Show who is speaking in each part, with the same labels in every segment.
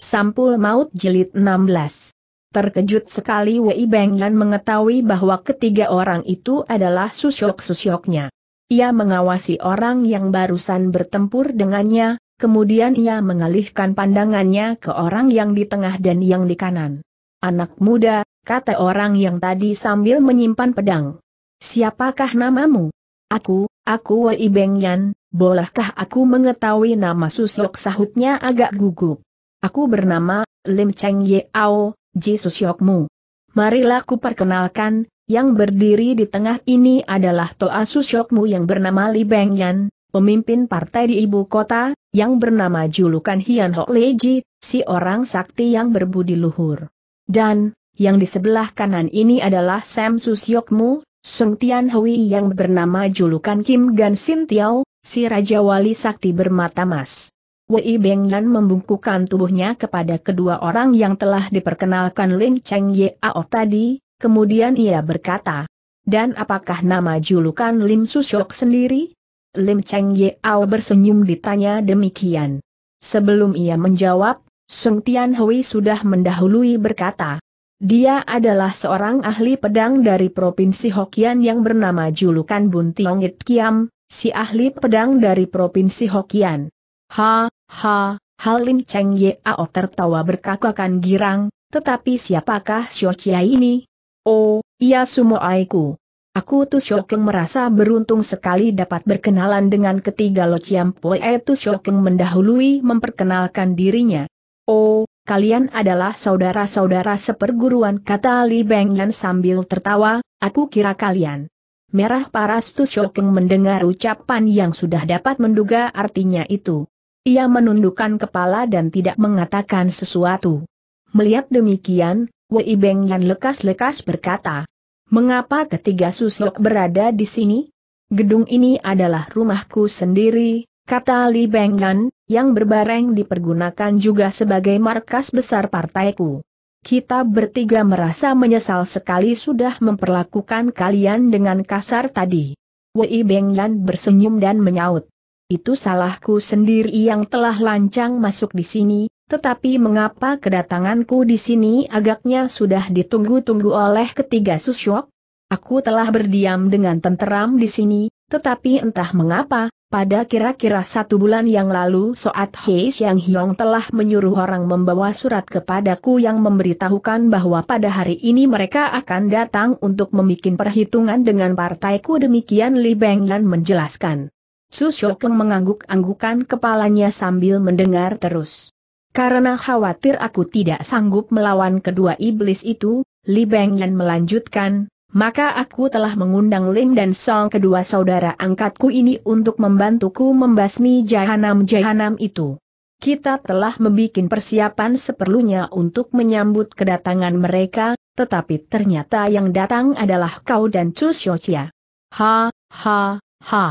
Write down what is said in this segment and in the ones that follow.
Speaker 1: Sampul Maut Jilid 16 Terkejut sekali Wei Bengyan mengetahui bahwa ketiga orang itu adalah susyok-susyoknya. Ia mengawasi orang yang barusan bertempur dengannya, kemudian ia mengalihkan pandangannya ke orang yang di tengah dan yang di kanan. Anak muda, kata orang yang tadi sambil menyimpan pedang. Siapakah namamu? Aku, aku Wei Bengyan, bolehkah aku mengetahui nama susyok sahutnya agak gugup. Aku bernama, Lim Cheng Yeao, Jisus Yokmu. Marilah ku perkenalkan, yang berdiri di tengah ini adalah Toa Susyokmu yang bernama Li Beng Yan, pemimpin partai di ibu kota, yang bernama julukan Hian Ho Leji, si orang sakti yang berbudi luhur. Dan, yang di sebelah kanan ini adalah Sam Susyokmu, Sung Tian Hui yang bernama julukan Kim Gan Sin Tiao, si Raja Wali Sakti bermata emas. Wei Beng Yan membungkukan tubuhnya kepada kedua orang yang telah diperkenalkan Lin Cheng Ao tadi, kemudian ia berkata, Dan apakah nama julukan Lim Susyok sendiri? Lim Cheng Ao bersenyum ditanya demikian. Sebelum ia menjawab, Sung Tian Hui sudah mendahului berkata, dia adalah seorang ahli pedang dari Provinsi Hokian yang bernama julukan Bun It Kiam, si ahli pedang dari Provinsi Hokian. Ha, ha, Halim Cheng Yeo tertawa berkakakan girang, tetapi siapakah Xiao Chia ini? Oh, ia sumoaiku. Aku Tu Shokeng merasa beruntung sekali dapat berkenalan dengan ketiga Lo Chiam Poe Tu Shokeng mendahului memperkenalkan dirinya. Oh, kalian adalah saudara-saudara seperguruan kata Li Yan sambil tertawa, aku kira kalian. Merah paras Tu Shokeng mendengar ucapan yang sudah dapat menduga artinya itu. Ia menundukkan kepala dan tidak mengatakan sesuatu. Melihat demikian, Wei Beng Yan lekas-lekas berkata, Mengapa ketiga susuk berada di sini? Gedung ini adalah rumahku sendiri, kata Li Beng Yan, yang berbareng dipergunakan juga sebagai markas besar partaiku. Kita bertiga merasa menyesal sekali sudah memperlakukan kalian dengan kasar tadi. Wei Beng Yan bersenyum dan menyaut. Itu salahku sendiri yang telah lancang masuk di sini, tetapi mengapa kedatanganku di sini agaknya sudah ditunggu-tunggu oleh ketiga susyok? Aku telah berdiam dengan tenteram di sini, tetapi entah mengapa, pada kira-kira satu bulan yang lalu Soat Hei yang hyong telah menyuruh orang membawa surat kepadaku yang memberitahukan bahwa pada hari ini mereka akan datang untuk membuat perhitungan dengan partaiku demikian Li Lan menjelaskan. Su Shokeng mengangguk-anggukan kepalanya sambil mendengar terus. Karena khawatir aku tidak sanggup melawan kedua iblis itu, Li Beng melanjutkan, maka aku telah mengundang Lim dan Song kedua saudara angkatku ini untuk membantuku membasmi jahanam-jahanam itu. Kita telah membuat persiapan seperlunya untuk menyambut kedatangan mereka, tetapi ternyata yang datang adalah kau dan Chu Xiuqia. Ha, ha, ha.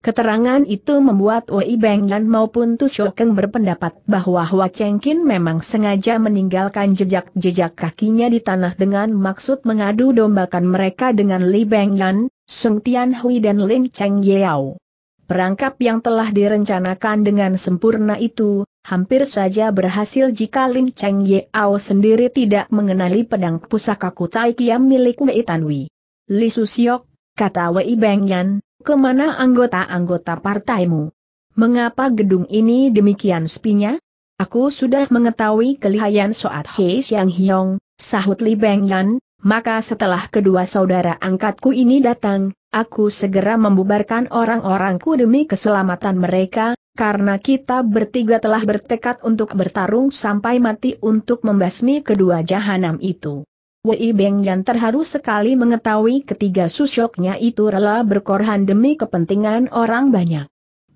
Speaker 1: Keterangan itu membuat Wei Bengyan maupun Tu Shoukeng berpendapat bahwa Hua Chengkin memang sengaja meninggalkan jejak-jejak kakinya di tanah dengan maksud mengadu dombakan mereka dengan Li Bengyan, Sung Tian Hui dan Lin Cheng Yao. Perangkap yang telah direncanakan dengan sempurna itu, hampir saja berhasil jika Lin Cheng Yao sendiri tidak mengenali pedang pusaka Kutai Kiam milik Wei Tanwi. Li Susiok, kata Wei Bengyan, Kemana anggota-anggota partaimu? Mengapa gedung ini demikian sepinya? Aku sudah mengetahui kelihayan Soat Hei Xiang Hiong, sahut Li Beng Yan, maka setelah kedua saudara angkatku ini datang, aku segera membubarkan orang-orangku demi keselamatan mereka, karena kita bertiga telah bertekad untuk bertarung sampai mati untuk membasmi kedua jahanam itu. Wei Bengyan terharu sekali mengetahui ketiga susuknya itu rela berkorban demi kepentingan orang banyak.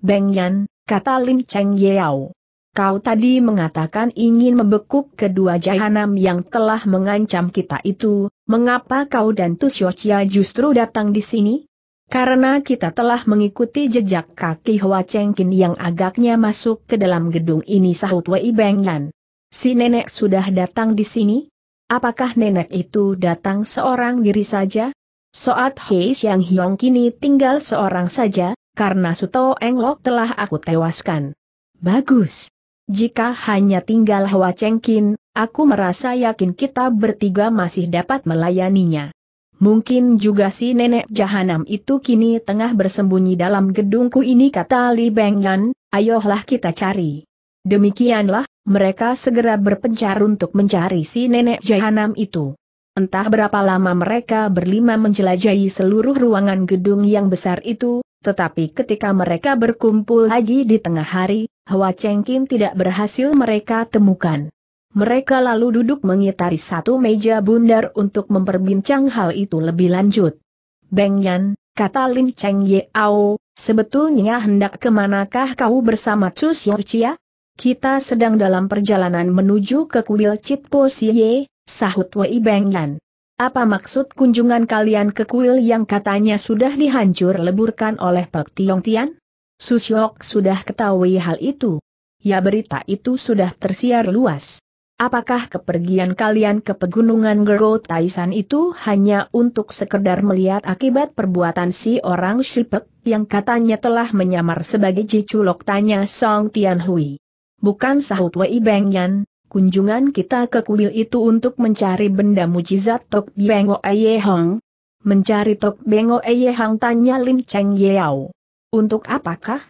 Speaker 1: Yan, kata Lim Cheng Yeo. Kau tadi mengatakan ingin membekuk kedua jahanam yang telah mengancam kita itu, mengapa kau dan Chia justru datang di sini? Karena kita telah mengikuti jejak kaki Hua Chengkin yang agaknya masuk ke dalam gedung ini sahut Wei Yan. Si nenek sudah datang di sini? Apakah nenek itu datang seorang diri saja? Soat Hei yang Hiong kini tinggal seorang saja, karena Suto Englok telah aku tewaskan. Bagus. Jika hanya tinggal Hwa Kin, aku merasa yakin kita bertiga masih dapat melayaninya. Mungkin juga si nenek jahanam itu kini tengah bersembunyi dalam gedungku ini kata Li Bengyan, ayolah kita cari. Demikianlah, mereka segera berpencar untuk mencari si nenek Jahanam itu. Entah berapa lama mereka berlima menjelajahi seluruh ruangan gedung yang besar itu, tetapi ketika mereka berkumpul lagi di tengah hari, Hwa Chengkin tidak berhasil mereka temukan. Mereka lalu duduk mengitari satu meja bundar untuk memperbincang hal itu lebih lanjut. Beng Yan, kata Lin Cheng Yeo, sebetulnya hendak kemanakah kau bersama Chu Xiu Chia? Kita sedang dalam perjalanan menuju ke kuil Citpo Siye, sahut Wei Bengyan. Apa maksud kunjungan kalian ke kuil yang katanya sudah dihancur leburkan oleh Pak Tiong Tian? Susyok sudah ketahui hal itu. Ya berita itu sudah tersiar luas. Apakah kepergian kalian ke pegunungan Gergo Taisan itu hanya untuk sekedar melihat akibat perbuatan si orang Shipek yang katanya telah menyamar sebagai Jiculok tanya Song Tian Hui? bukan sahut Wei Yan, kunjungan kita ke kuil itu untuk mencari benda mujizat Tok Bengo Eye Hong. Mencari Tok Bengo Eye Hong tanya Lim Cheng Untuk apakah?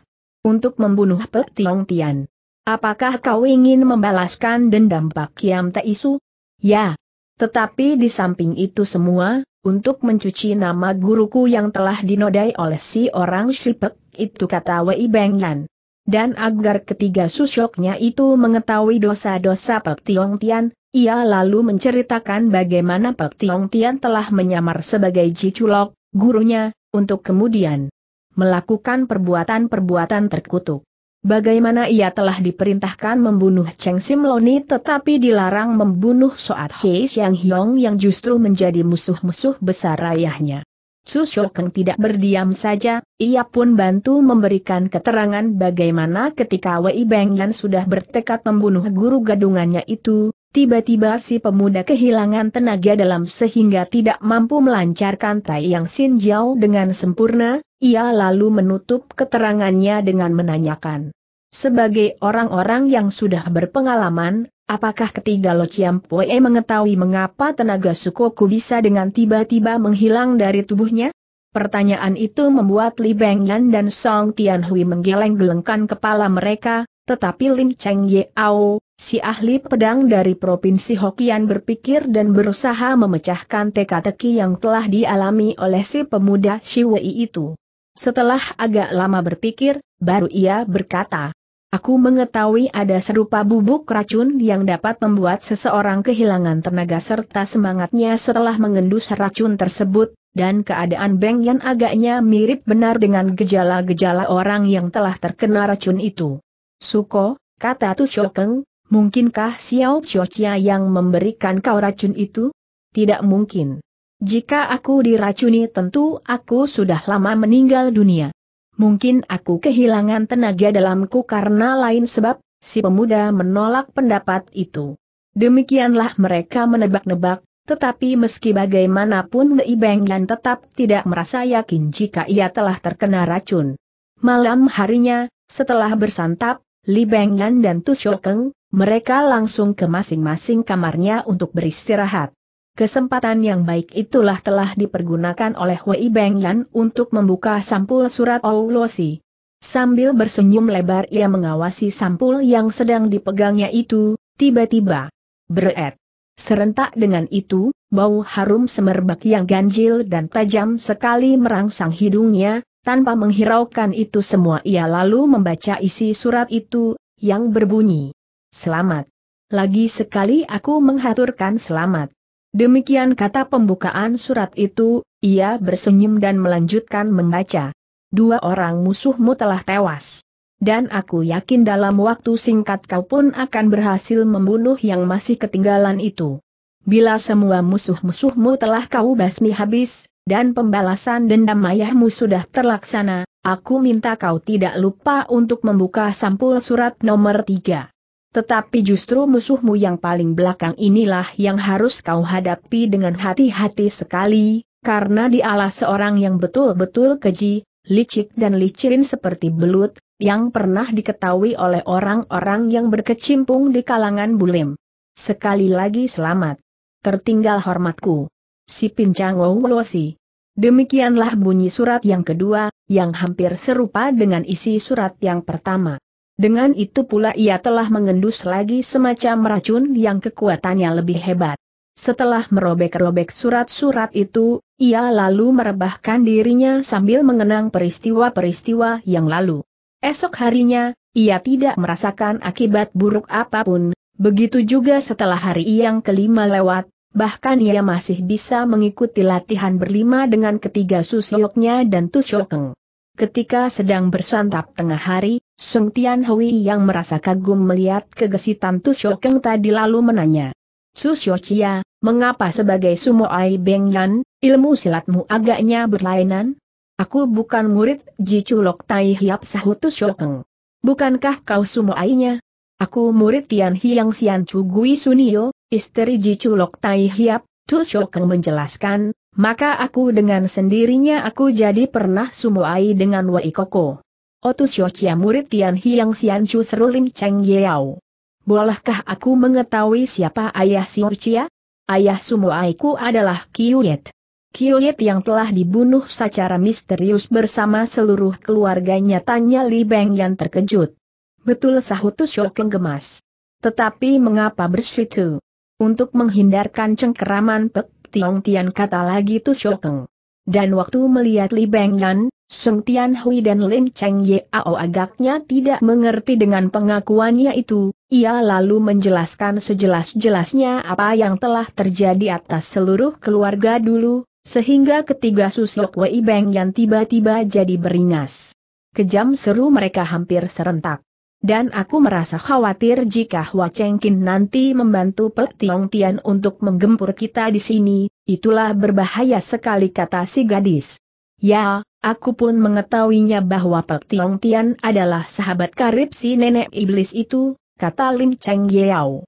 Speaker 1: Untuk membunuh Pe Tiong Tian. Apakah kau ingin membalaskan dendam Pak Kiam Taisu? Ya. Tetapi di samping itu semua, untuk mencuci nama guruku yang telah dinodai oleh si orang sipek, itu kata Wei Yan. Dan agar ketiga susuknya itu mengetahui dosa-dosa Pak Tiong Tian, ia lalu menceritakan bagaimana Pak Tiong Tian telah menyamar sebagai Jiculok, gurunya, untuk kemudian melakukan perbuatan-perbuatan terkutuk. Bagaimana ia telah diperintahkan membunuh Cheng Sim Loni, tetapi dilarang membunuh Soat Hei Siang Hiong yang justru menjadi musuh-musuh besar ayahnya. Su Shokeng tidak berdiam saja, ia pun bantu memberikan keterangan bagaimana ketika Wei Yan sudah bertekad membunuh guru gadungannya itu, tiba-tiba si pemuda kehilangan tenaga dalam sehingga tidak mampu melancarkan Tai Yang Sin Jiao dengan sempurna, ia lalu menutup keterangannya dengan menanyakan. Sebagai orang-orang yang sudah berpengalaman, apakah ketiga Lo Pue mengetahui mengapa tenaga Sukoku bisa dengan tiba-tiba menghilang dari tubuhnya? Pertanyaan itu membuat Li Yan dan Song Tianhui menggeleng-gelengkan kepala mereka, tetapi Lin Cheng Ao, si ahli pedang dari Provinsi Hokian berpikir dan berusaha memecahkan teka-teki yang telah dialami oleh si pemuda Shiwei itu. Setelah agak lama berpikir, baru ia berkata, Aku mengetahui ada serupa bubuk racun yang dapat membuat seseorang kehilangan tenaga serta semangatnya setelah mengendus racun tersebut, dan keadaan Beng Yan agaknya mirip benar dengan gejala-gejala orang yang telah terkena racun itu. Suko, kata Tushokeng, mungkinkah Xiao Chochia yang memberikan kau racun itu? Tidak mungkin. Jika aku diracuni tentu aku sudah lama meninggal dunia. Mungkin aku kehilangan tenaga dalamku karena lain sebab, si pemuda menolak pendapat itu. Demikianlah mereka menebak-nebak, tetapi meski bagaimanapun Ngei Yan tetap tidak merasa yakin jika ia telah terkena racun. Malam harinya, setelah bersantap, Li Yan dan Tu Shokeng, mereka langsung ke masing-masing kamarnya untuk beristirahat. Kesempatan yang baik itulah telah dipergunakan oleh Wei Bengyan untuk membuka sampul surat Oulosi. Sambil bersenyum lebar ia mengawasi sampul yang sedang dipegangnya itu, tiba-tiba. Beret. Serentak dengan itu, bau harum semerbak yang ganjil dan tajam sekali merangsang hidungnya, tanpa menghiraukan itu semua ia lalu membaca isi surat itu, yang berbunyi. Selamat. Lagi sekali aku menghaturkan selamat. Demikian kata pembukaan surat itu, ia bersenyum dan melanjutkan membaca. Dua orang musuhmu telah tewas. Dan aku yakin dalam waktu singkat kau pun akan berhasil membunuh yang masih ketinggalan itu. Bila semua musuh-musuhmu telah kau basmi habis, dan pembalasan dendam ayahmu sudah terlaksana, aku minta kau tidak lupa untuk membuka sampul surat nomor tiga. Tetapi justru musuhmu yang paling belakang inilah yang harus kau hadapi dengan hati-hati sekali, karena dialah seorang yang betul-betul keji, licik dan licirin seperti belut, yang pernah diketahui oleh orang-orang yang berkecimpung di kalangan bulim. Sekali lagi selamat. Tertinggal hormatku. Si Pincang Wolosi. Demikianlah bunyi surat yang kedua, yang hampir serupa dengan isi surat yang pertama. Dengan itu pula ia telah mengendus lagi semacam racun yang kekuatannya lebih hebat. Setelah merobek-robek surat-surat itu, ia lalu merebahkan dirinya sambil mengenang peristiwa-peristiwa yang lalu. Esok harinya, ia tidak merasakan akibat buruk apapun, begitu juga setelah hari yang kelima lewat, bahkan ia masih bisa mengikuti latihan berlima dengan ketiga susioknya dan tusyokeng. Ketika sedang bersantap tengah hari, Sung Tian Hui yang merasa kagum melihat kegesitan Tu Keng tadi lalu menanya. Su Chia, mengapa sebagai Sumo Ai Beng Yan, ilmu silatmu agaknya berlainan? Aku bukan murid Ji Chulok Tai Hiap Sahu Tu Keng. Bukankah kau Sumo Ainya? Aku murid Tian Hiang Sian Chu Gui Sunio, istri Ji Chulok Tai Hiap, Tu Keng menjelaskan, maka aku dengan sendirinya aku jadi pernah sumuai dengan Wei Koko. Otus Yochia murid Tian Hiang Sian Chu Serulim Cheng Yao. Bolehkah aku mengetahui siapa ayah si Yochia? Ayah sumuaiku adalah Kiyuyet. Yet yang telah dibunuh secara misterius bersama seluruh keluarganya tanya Li Beng yang terkejut. Betul sahut Shokin gemas. Tetapi mengapa bersitu? Untuk menghindarkan cengkeraman Pek Tiong Tian kata lagi Tu Shokeng. Dan waktu melihat Li Beng Yan, Seng Tian Hui dan Lin Cheng ao agaknya tidak mengerti dengan pengakuannya itu, ia lalu menjelaskan sejelas-jelasnya apa yang telah terjadi atas seluruh keluarga dulu, sehingga ketiga susuk Wei Beng Yan tiba-tiba jadi beringas. Kejam seru mereka hampir serentak. Dan aku merasa khawatir jika Hua Chengkin nanti membantu Pek Tiong Tian untuk menggempur kita di sini, itulah berbahaya sekali kata si gadis. Ya, aku pun mengetahuinya bahwa Pek Tiong Tian adalah sahabat karib si nenek iblis itu, kata Lim Cheng Yao.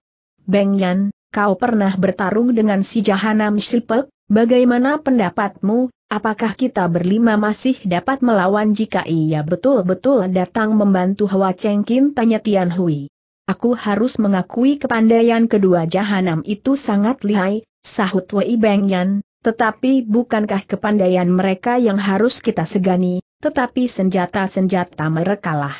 Speaker 1: Beng Yan, kau pernah bertarung dengan si Jahanam Sipek, bagaimana pendapatmu, Apakah kita berlima masih dapat melawan jika ia betul-betul datang membantu Hua Chengkin tanya Tian Hui. Aku harus mengakui kepandaian kedua jahanam itu sangat lihai, sahut Wei Bengyan, tetapi bukankah kepandaian mereka yang harus kita segani, tetapi senjata-senjata mereka lah.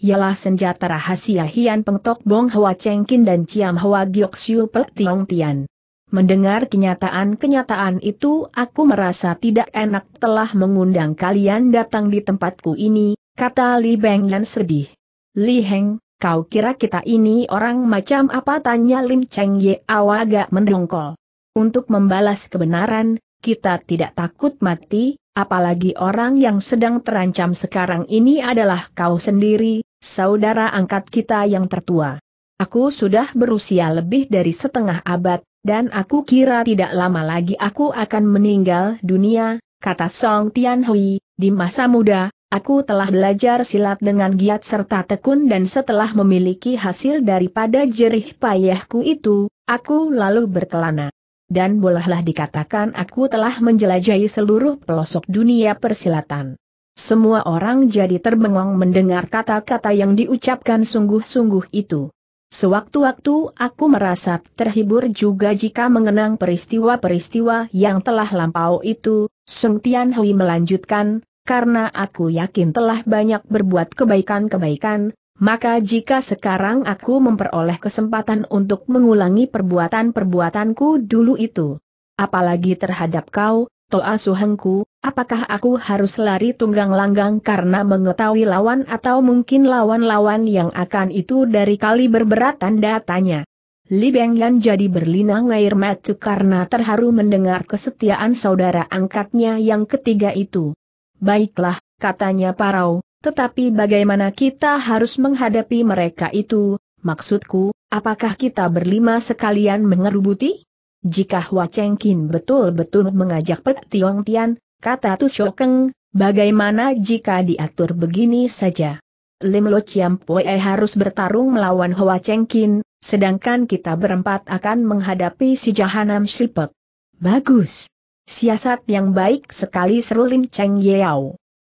Speaker 1: Ialah senjata rahasia Hian Pengtok Bong Hwa Chengkin dan Ciam Hua Giok Siu Pek Tiong Tian. Mendengar kenyataan-kenyataan itu aku merasa tidak enak telah mengundang kalian datang di tempatku ini, kata Li Beng dan sedih. Li Heng, kau kira kita ini orang macam apa tanya Lim Cheng Ye Awa agak mendongkol. Untuk membalas kebenaran, kita tidak takut mati, apalagi orang yang sedang terancam sekarang ini adalah kau sendiri, saudara angkat kita yang tertua. Aku sudah berusia lebih dari setengah abad, dan aku kira tidak lama lagi aku akan meninggal dunia, kata Song Tianhui, di masa muda, aku telah belajar silat dengan giat serta tekun dan setelah memiliki hasil daripada jerih payahku itu, aku lalu berkelana. Dan bolehlah dikatakan aku telah menjelajahi seluruh pelosok dunia persilatan. Semua orang jadi terbengong mendengar kata-kata yang diucapkan sungguh-sungguh itu. Sewaktu-waktu aku merasa terhibur juga jika mengenang peristiwa-peristiwa yang telah lampau itu, Sung Tian Hui melanjutkan, karena aku yakin telah banyak berbuat kebaikan-kebaikan, maka jika sekarang aku memperoleh kesempatan untuk mengulangi perbuatan-perbuatanku dulu itu, apalagi terhadap kau, Toa Suhengku, apakah aku harus lari tunggang langgang karena mengetahui lawan atau mungkin lawan-lawan yang akan itu dari kali berberat tanda tanya. Li Bengyan jadi berlinang air mata karena terharu mendengar kesetiaan saudara angkatnya yang ketiga itu. Baiklah, katanya Parau, tetapi bagaimana kita harus menghadapi mereka itu, maksudku, apakah kita berlima sekalian mengerubuti? Jika Hua Kin betul-betul mengajak Pek Tiong Tian, kata Tu Shokeng, bagaimana jika diatur begini saja? Lim Lo Chiam Pue harus bertarung melawan Hua Kin, sedangkan kita berempat akan menghadapi si Jahanam Shipek. Bagus. Siasat yang baik sekali seru Lim Cheng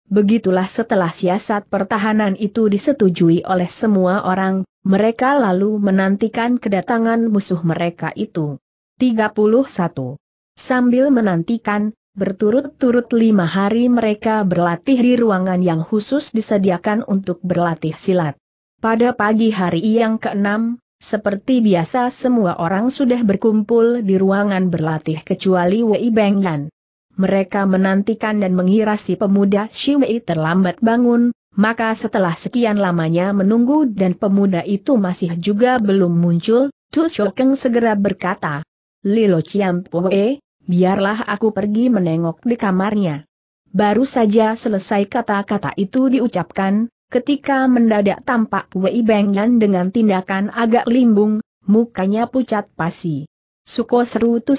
Speaker 1: Begitulah setelah siasat pertahanan itu disetujui oleh semua orang, mereka lalu menantikan kedatangan musuh mereka itu. 31. Sambil menantikan, berturut-turut lima hari mereka berlatih di ruangan yang khusus disediakan untuk berlatih silat. Pada pagi hari yang keenam, seperti biasa semua orang sudah berkumpul di ruangan berlatih kecuali Wei Bengyan. Mereka menantikan dan mengira si pemuda Wei terlambat bangun, maka setelah sekian lamanya menunggu dan pemuda itu masih juga belum muncul, Tu Shokeng segera berkata, Lilo Ciampoe, biarlah aku pergi menengok di kamarnya. Baru saja selesai kata-kata itu diucapkan, ketika mendadak tampak Wei Bengyan dengan tindakan agak limbung, mukanya pucat pasi. Suko seru Tu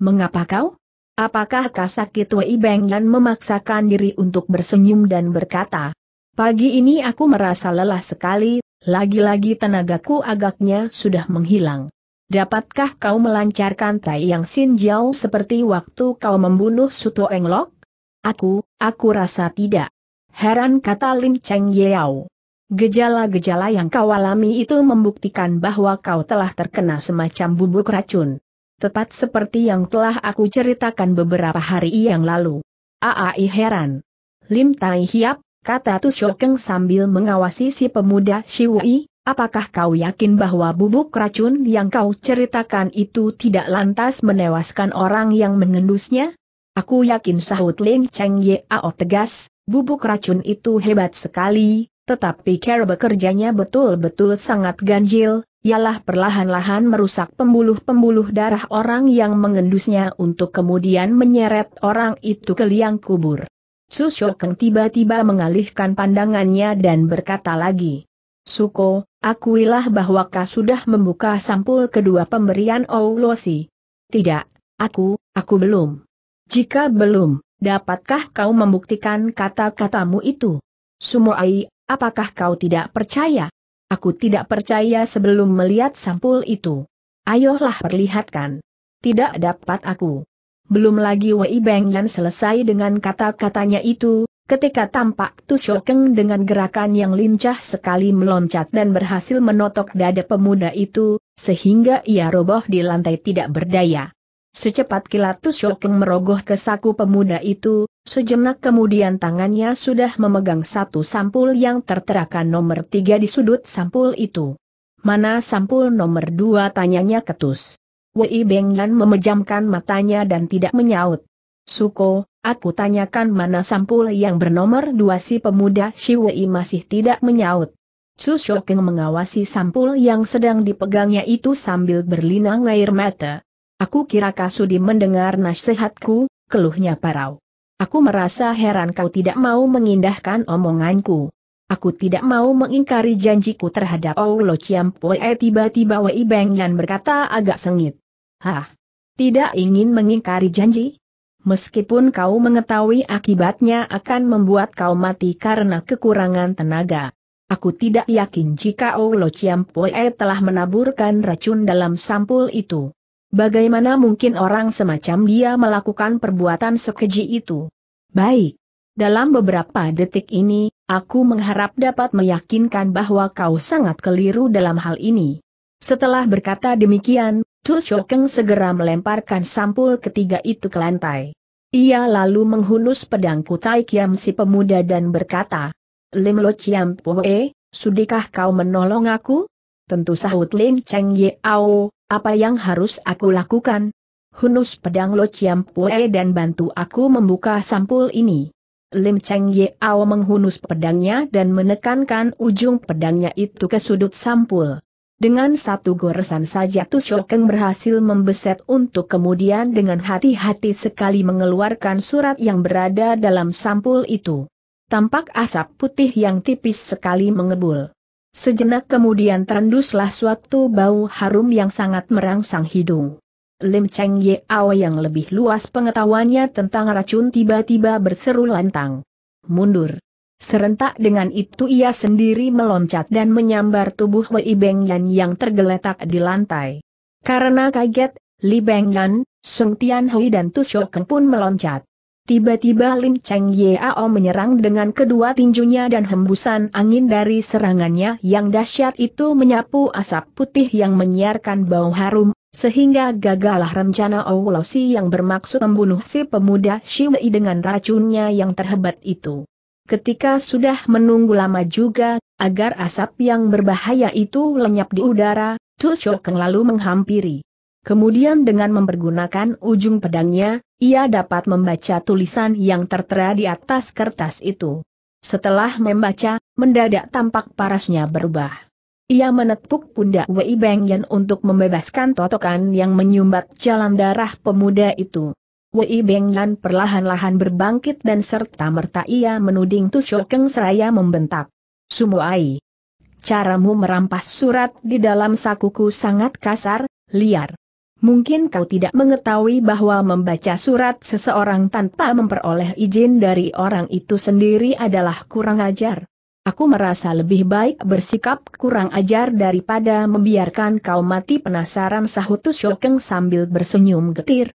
Speaker 1: mengapa kau? Apakah kasakit Wei Bengyan memaksakan diri untuk bersenyum dan berkata, Pagi ini aku merasa lelah sekali, lagi-lagi tenagaku agaknya sudah menghilang. Dapatkah kau melancarkan Tai Yang Sin Jiao seperti waktu kau membunuh Suto Englok? Aku, aku rasa tidak. Heran kata Lim Cheng Yeow. Gejala-gejala yang kau alami itu membuktikan bahwa kau telah terkena semacam bubuk racun. Tepat seperti yang telah aku ceritakan beberapa hari yang lalu. Aai heran. Lim Tai Hiap, kata Tu Shokeng sambil mengawasi si pemuda Yi. Apakah kau yakin bahwa bubuk racun yang kau ceritakan itu tidak lantas menewaskan orang yang mengendusnya? Aku yakin sahut Ling Cheng Ao tegas, bubuk racun itu hebat sekali, tetapi cara bekerjanya betul-betul sangat ganjil, ialah perlahan-lahan merusak pembuluh-pembuluh darah orang yang mengendusnya untuk kemudian menyeret orang itu ke liang kubur. Su Shokeng tiba-tiba mengalihkan pandangannya dan berkata lagi. Suko, akuilah bahwa kau sudah membuka sampul kedua pemberian Oulosi. Tidak, aku, aku belum. Jika belum, dapatkah kau membuktikan kata-katamu itu? Sumoai, apakah kau tidak percaya? Aku tidak percaya sebelum melihat sampul itu. Ayolah perlihatkan. Tidak dapat aku. Belum lagi Wei Beng yang selesai dengan kata-katanya itu, Ketika tampak Tushokeng dengan gerakan yang lincah sekali meloncat dan berhasil menotok dada pemuda itu, sehingga ia roboh di lantai tidak berdaya. Secepat kilat Tushokeng merogoh ke saku pemuda itu, sejenak kemudian tangannya sudah memegang satu sampul yang terterakan nomor tiga di sudut sampul itu. Mana sampul nomor dua tanyanya ketus. Wei Benglan memejamkan matanya dan tidak menyaut. Suko, Aku tanyakan mana sampul yang bernomor dua si pemuda Shiwei masih tidak menyaut. Su Shokeng mengawasi sampul yang sedang dipegangnya itu sambil berlinang air mata. Aku kira Kasudi mendengar nasihatku, keluhnya parau. Aku merasa heran kau tidak mau mengindahkan omonganku. Aku tidak mau mengingkari janjiku terhadap Oulo Ciampoe tiba-tiba Wei Beng Yan berkata agak sengit. Hah? Tidak ingin mengingkari janji? meskipun kau mengetahui akibatnya akan membuat kau mati karena kekurangan tenaga. Aku tidak yakin jika Olo Chiampoe telah menaburkan racun dalam sampul itu. Bagaimana mungkin orang semacam dia melakukan perbuatan sekeji itu? Baik. Dalam beberapa detik ini, aku mengharap dapat meyakinkan bahwa kau sangat keliru dalam hal ini. Setelah berkata demikian, Tu Shokeng segera melemparkan sampul ketiga itu ke lantai. Ia lalu menghunus pedang Kutai Kiam si pemuda dan berkata, Lim Lo Chiam Poe, sudikah kau menolong aku? Tentu sahut Lim Cheng Ye Ao, apa yang harus aku lakukan? Hunus pedang Lo Chiam Poe dan bantu aku membuka sampul ini. Lim Cheng Ye Ao menghunus pedangnya dan menekankan ujung pedangnya itu ke sudut sampul. Dengan satu goresan saja Tusyokeng berhasil membeset untuk kemudian dengan hati-hati sekali mengeluarkan surat yang berada dalam sampul itu. Tampak asap putih yang tipis sekali mengebul. Sejenak kemudian terenduslah suatu bau harum yang sangat merangsang hidung. Lim Cheng Yao yang lebih luas pengetahuannya tentang racun tiba-tiba berseru lantang. Mundur. Serentak dengan itu ia sendiri meloncat dan menyambar tubuh Wei Bengyan yang tergeletak di lantai. Karena kaget, Li Bengyan, Sung Tianhui dan Tu Shokeng pun meloncat. Tiba-tiba Lim Cheng Ao menyerang dengan kedua tinjunya dan hembusan angin dari serangannya yang dahsyat itu menyapu asap putih yang menyiarkan bau harum, sehingga gagalah rencana Owlosi yang bermaksud membunuh si pemuda Shiwei dengan racunnya yang terhebat itu. Ketika sudah menunggu lama juga, agar asap yang berbahaya itu lenyap di udara, Tu Shokeng lalu menghampiri. Kemudian dengan mempergunakan ujung pedangnya, ia dapat membaca tulisan yang tertera di atas kertas itu. Setelah membaca, mendadak tampak parasnya berubah. Ia menepuk pundak Wei Beng Yan untuk membebaskan totokan yang menyumbat jalan darah pemuda itu. Wei Bengyan perlahan-lahan berbangkit dan serta-merta ia menuding Tu Shokeng seraya membentak. Sumuai. Caramu merampas surat di dalam sakuku sangat kasar, liar. Mungkin kau tidak mengetahui bahwa membaca surat seseorang tanpa memperoleh izin dari orang itu sendiri adalah kurang ajar. Aku merasa lebih baik bersikap kurang ajar daripada membiarkan kau mati penasaran sahut Tu sambil bersenyum getir.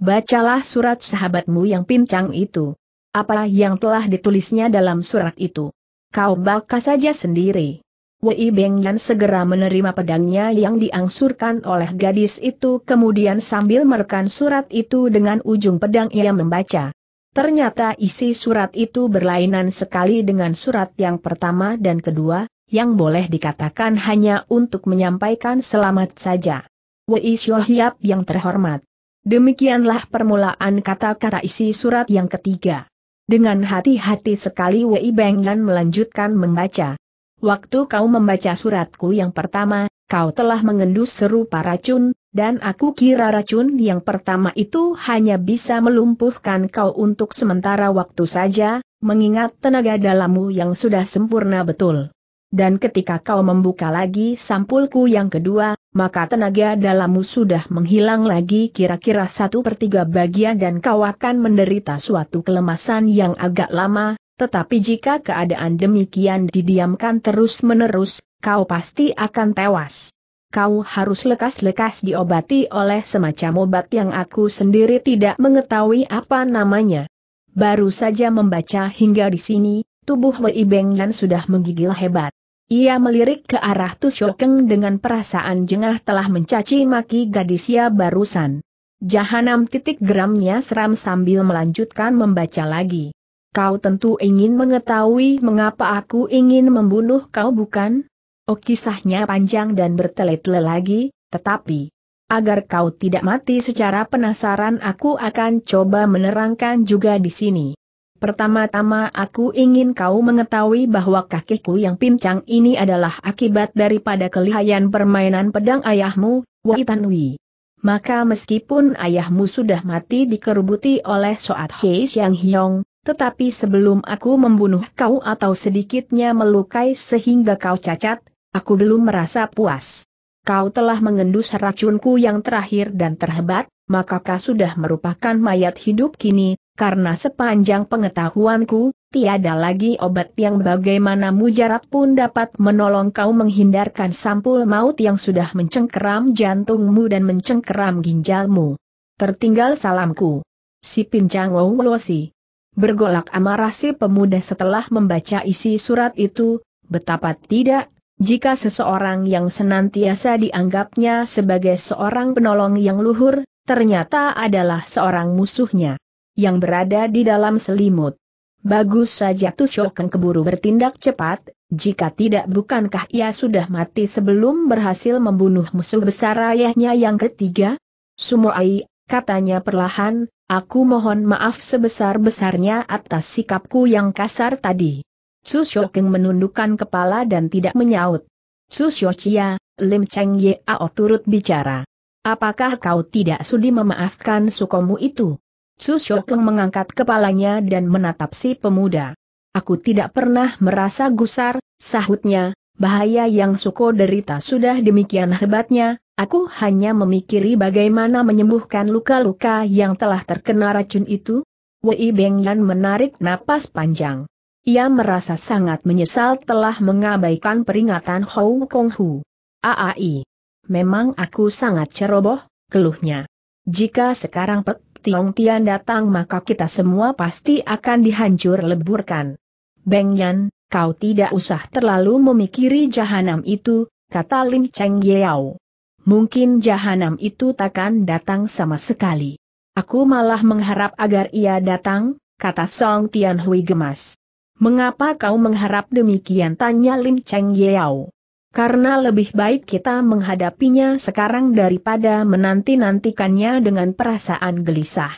Speaker 1: Bacalah surat sahabatmu yang pincang itu. Apa yang telah ditulisnya dalam surat itu? Kau baca saja sendiri. Wei Bengyan segera menerima pedangnya yang diangsurkan oleh gadis itu kemudian sambil merekan surat itu dengan ujung pedang ia membaca. Ternyata isi surat itu berlainan sekali dengan surat yang pertama dan kedua, yang boleh dikatakan hanya untuk menyampaikan selamat saja. Wei Hiap yang terhormat. Demikianlah permulaan kata-kata isi surat yang ketiga. Dengan hati-hati sekali Wei Bengyan melanjutkan membaca. Waktu kau membaca suratku yang pertama, kau telah mengendus serupa racun, dan aku kira racun yang pertama itu hanya bisa melumpuhkan kau untuk sementara waktu saja, mengingat tenaga dalammu yang sudah sempurna betul dan ketika kau membuka lagi sampulku yang kedua, maka tenaga dalammu sudah menghilang lagi kira-kira satu per tiga bagian dan kau akan menderita suatu kelemasan yang agak lama, tetapi jika keadaan demikian didiamkan terus-menerus, kau pasti akan tewas. Kau harus lekas-lekas diobati oleh semacam obat yang aku sendiri tidak mengetahui apa namanya. Baru saja membaca hingga di sini, tubuh Wei Beng Lan sudah menggigil hebat. Ia melirik ke arah Tushokeng dengan perasaan jengah telah mencaci maki gadisnya barusan. Jahanam titik geramnya seram sambil melanjutkan membaca lagi. Kau tentu ingin mengetahui mengapa aku ingin membunuh kau bukan? Oh kisahnya panjang dan bertele-tele lagi, tetapi... Agar kau tidak mati secara penasaran aku akan coba menerangkan juga di sini. Pertama-tama aku ingin kau mengetahui bahwa kakiku yang pincang ini adalah akibat daripada kelihayan permainan pedang ayahmu, Tanwi. Maka meskipun ayahmu sudah mati dikerubuti oleh Soat Hei Xiang Hiong, tetapi sebelum aku membunuh kau atau sedikitnya melukai sehingga kau cacat, aku belum merasa puas. Kau telah mengendus racunku yang terakhir dan terhebat, maka kau sudah merupakan mayat hidup kini, karena sepanjang pengetahuanku, tiada lagi obat yang bagaimana mujarab pun dapat menolong kau menghindarkan sampul maut yang sudah mencengkeram jantungmu dan mencengkeram ginjalmu. Tertinggal salamku. Si pincang Wawulosi. Bergolak amarah si pemuda setelah membaca isi surat itu, betapa tidak, jika seseorang yang senantiasa dianggapnya sebagai seorang penolong yang luhur, ternyata adalah seorang musuhnya yang berada di dalam selimut. Bagus saja Tushokeng keburu bertindak cepat, jika tidak bukankah ia sudah mati sebelum berhasil membunuh musuh besar ayahnya yang ketiga? Sumoai, katanya perlahan, aku mohon maaf sebesar-besarnya atas sikapku yang kasar tadi. Tushokeng menundukkan kepala dan tidak menyaut. Tusyokia, Lim Cheng Yao turut bicara. Apakah kau tidak sudi memaafkan sukomu itu? Su Shokeng mengangkat kepalanya dan menatap si pemuda. Aku tidak pernah merasa gusar, sahutnya, bahaya yang Suko derita sudah demikian hebatnya, aku hanya memikiri bagaimana menyembuhkan luka-luka yang telah terkena racun itu. Wei Bengyan menarik napas panjang. Ia merasa sangat menyesal telah mengabaikan peringatan Hou Kong Hu. Aai. Memang aku sangat ceroboh, keluhnya. Jika sekarang Pek Tiong Tian datang maka kita semua pasti akan dihancur leburkan. Beng Yan, kau tidak usah terlalu memikiri jahanam itu, kata Lim Cheng Yeo. Mungkin jahanam itu takkan datang sama sekali. Aku malah mengharap agar ia datang, kata Song Tian Hui gemas. Mengapa kau mengharap demikian tanya Lim Cheng Yeo? Karena lebih baik kita menghadapinya sekarang daripada menanti-nantikannya dengan perasaan gelisah.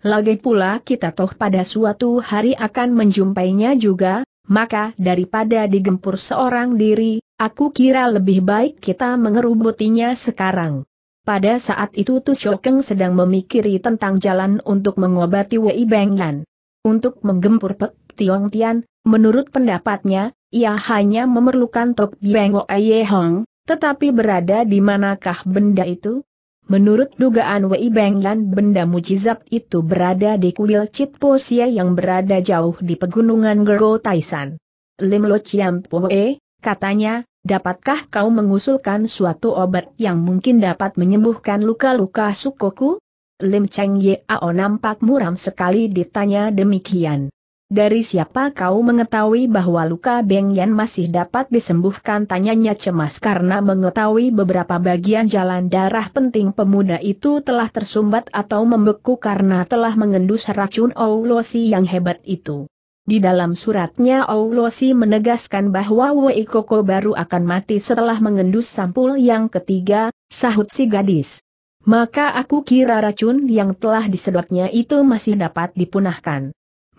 Speaker 1: Lagi pula kita toh pada suatu hari akan menjumpainya juga, maka daripada digempur seorang diri, aku kira lebih baik kita mengerubutinya sekarang. Pada saat itu Tu Shokeng sedang memikiri tentang jalan untuk mengobati Wei Bengyan. Untuk menggempur Pek Tiong Tian, menurut pendapatnya, ia hanya memerlukan Tok bengok ayehong, Hong, tetapi berada di manakah benda itu? Menurut dugaan Wei Lan, benda mujizat itu berada di kuil Chitposia yang berada jauh di pegunungan Gergo Taisan. Lim Lo Chiam e, katanya, dapatkah kau mengusulkan suatu obat yang mungkin dapat menyembuhkan luka-luka sukoku? Lim Cheng Ye Ao nampak muram sekali ditanya demikian. Dari siapa kau mengetahui bahwa luka Beng Yan masih dapat disembuhkan? Tanyanya cemas karena mengetahui beberapa bagian jalan darah penting pemuda itu telah tersumbat atau membeku karena telah mengendus racun Oulosi yang hebat itu. Di dalam suratnya Oulosi menegaskan bahwa Wei Koko baru akan mati setelah mengendus sampul yang ketiga, sahut si gadis. Maka aku kira racun yang telah disedotnya itu masih dapat dipunahkan.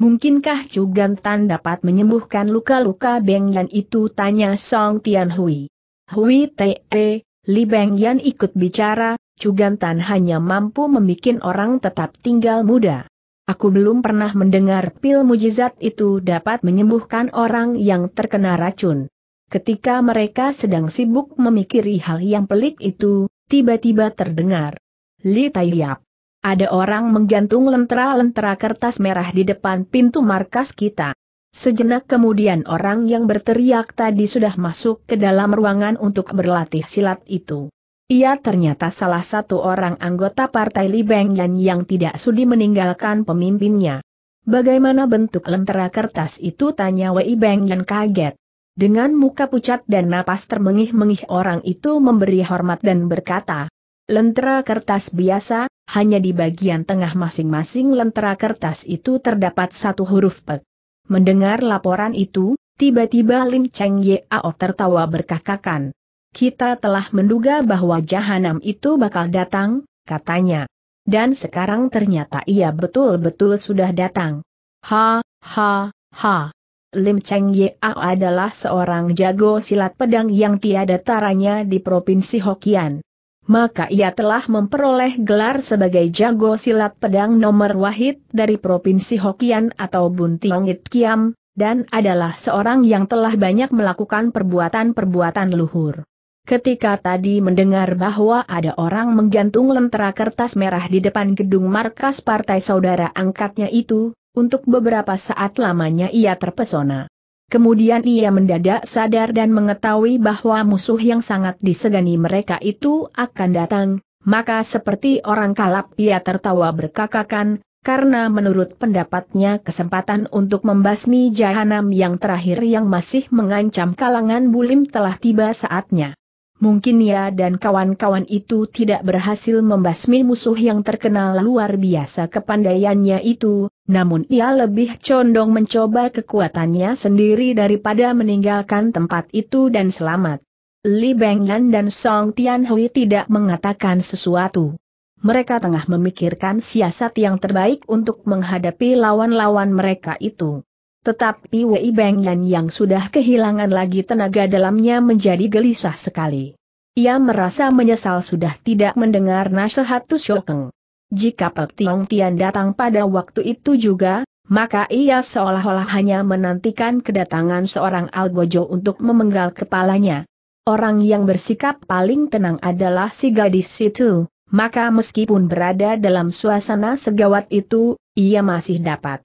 Speaker 1: Mungkinkah Cugan Tan dapat menyembuhkan luka-luka Beng Yan itu tanya Song Tian Hui. Hui Te, e, Li Beng Yan ikut bicara, Cugan Tan hanya mampu membuat orang tetap tinggal muda. Aku belum pernah mendengar pil mujizat itu dapat menyembuhkan orang yang terkena racun. Ketika mereka sedang sibuk memikiri hal yang pelik itu, tiba-tiba terdengar. Li Tai Yap. Ada orang menggantung lentera-lentera kertas merah di depan pintu markas kita. Sejenak kemudian orang yang berteriak tadi sudah masuk ke dalam ruangan untuk berlatih silat itu. Ia ternyata salah satu orang anggota partai Libeng Yan yang tidak sudi meninggalkan pemimpinnya. Bagaimana bentuk lentera kertas itu tanya Wei Beng Yan kaget. Dengan muka pucat dan napas termengih-mengih orang itu memberi hormat dan berkata, Lentera kertas biasa, hanya di bagian tengah masing-masing lentera kertas itu terdapat satu huruf P. Mendengar laporan itu, tiba-tiba Lim Cheng Ao tertawa berkakakan. Kita telah menduga bahwa jahanam itu bakal datang, katanya. Dan sekarang ternyata ia betul-betul sudah datang. Ha, ha, ha. Lim Cheng Ao adalah seorang jago silat pedang yang tiada taranya di Provinsi Hokian maka ia telah memperoleh gelar sebagai jago silat pedang nomor wahid dari Provinsi Hokian atau Buntiongit Kiam, dan adalah seorang yang telah banyak melakukan perbuatan-perbuatan luhur. Ketika tadi mendengar bahwa ada orang menggantung lentera kertas merah di depan gedung markas partai saudara angkatnya itu, untuk beberapa saat lamanya ia terpesona. Kemudian ia mendadak sadar dan mengetahui bahwa musuh yang sangat disegani mereka itu akan datang, maka seperti orang kalap ia tertawa berkakakan, karena menurut pendapatnya kesempatan untuk membasmi jahanam yang terakhir yang masih mengancam kalangan bulim telah tiba saatnya. Mungkin ia dan kawan-kawan itu tidak berhasil membasmi musuh yang terkenal luar biasa kepandaiannya itu, namun ia lebih condong mencoba kekuatannya sendiri daripada meninggalkan tempat itu dan selamat. Li Bengyan dan Song Tianhui tidak mengatakan sesuatu. Mereka tengah memikirkan siasat yang terbaik untuk menghadapi lawan-lawan mereka itu. Tetapi Wei Bengyan yang sudah kehilangan lagi tenaga dalamnya menjadi gelisah sekali. Ia merasa menyesal sudah tidak mendengar nasihat Tu Shokeng. Jika Pek Tiong Tian datang pada waktu itu juga, maka ia seolah-olah hanya menantikan kedatangan seorang Algojo untuk memenggal kepalanya. Orang yang bersikap paling tenang adalah si gadis itu, maka meskipun berada dalam suasana segawat itu, ia masih dapat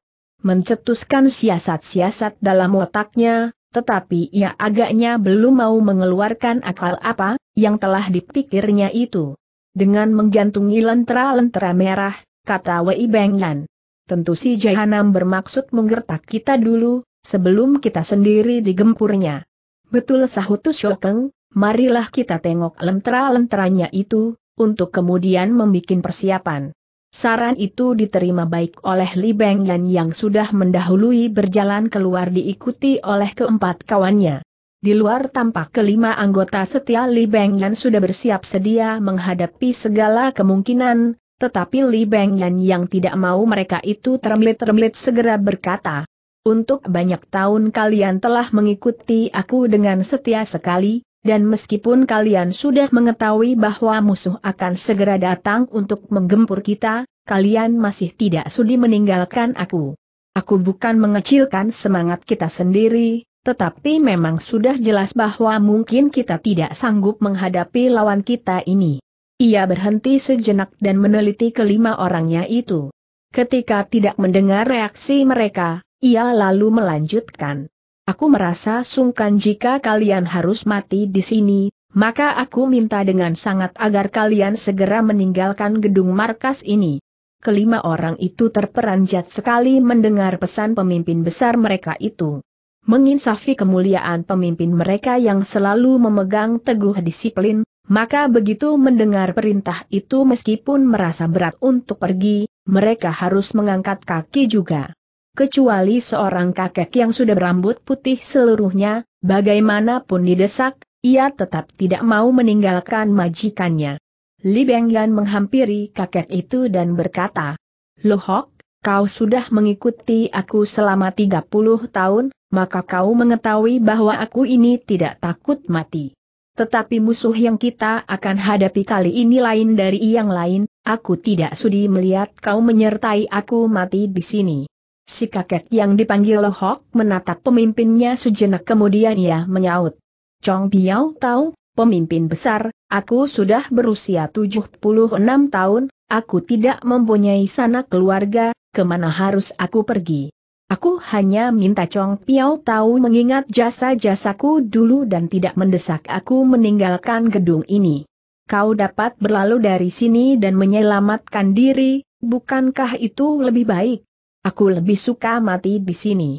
Speaker 1: mencetuskan siasat-siasat dalam otaknya, tetapi ia agaknya belum mau mengeluarkan akal apa yang telah dipikirnya itu dengan menggantungi lentera-lentera merah, kata Wei Bengyan. Tentu si Jahanam bermaksud menggertak kita dulu, sebelum kita sendiri digempurnya. Betul sahut Shokeng, marilah kita tengok lentera-lenteranya itu, untuk kemudian membuat persiapan. Saran itu diterima baik oleh Li Bengyan yang sudah mendahului berjalan keluar diikuti oleh keempat kawannya. Di luar tampak kelima anggota setia Li Yan sudah bersiap sedia menghadapi segala kemungkinan, tetapi Li Yan yang tidak mau mereka itu termelit-termelit segera berkata, Untuk banyak tahun kalian telah mengikuti aku dengan setia sekali, dan meskipun kalian sudah mengetahui bahwa musuh akan segera datang untuk menggempur kita, kalian masih tidak sudi meninggalkan aku. Aku bukan mengecilkan semangat kita sendiri, tetapi memang sudah jelas bahwa mungkin kita tidak sanggup menghadapi lawan kita ini. Ia berhenti sejenak dan meneliti kelima orangnya itu. Ketika tidak mendengar reaksi mereka, ia lalu melanjutkan. Aku merasa sungkan jika kalian harus mati di sini, maka aku minta dengan sangat agar kalian segera meninggalkan gedung markas ini. Kelima orang itu terperanjat sekali mendengar pesan pemimpin besar mereka itu menginsafi kemuliaan pemimpin mereka yang selalu memegang teguh disiplin, maka begitu mendengar perintah itu meskipun merasa berat untuk pergi, mereka harus mengangkat kaki juga. Kecuali seorang kakek yang sudah berambut putih seluruhnya, bagaimanapun didesak, ia tetap tidak mau meninggalkan majikannya. Li Benggan menghampiri kakek itu dan berkata, Lohok, kau sudah mengikuti aku selama 30 tahun, maka kau mengetahui bahwa aku ini tidak takut mati. Tetapi musuh yang kita akan hadapi kali ini lain dari yang lain, aku tidak sudi melihat kau menyertai aku mati di sini. Si kakek yang dipanggil Lohok menatap pemimpinnya sejenak kemudian ia menyaut. Chong Biao tahu, pemimpin besar, aku sudah berusia 76 tahun, aku tidak mempunyai sanak keluarga, kemana harus aku pergi. Aku hanya minta Chong Piao tahu mengingat jasa-jasaku dulu dan tidak mendesak aku meninggalkan gedung ini. Kau dapat berlalu dari sini dan menyelamatkan diri, bukankah itu lebih baik? Aku lebih suka mati di sini.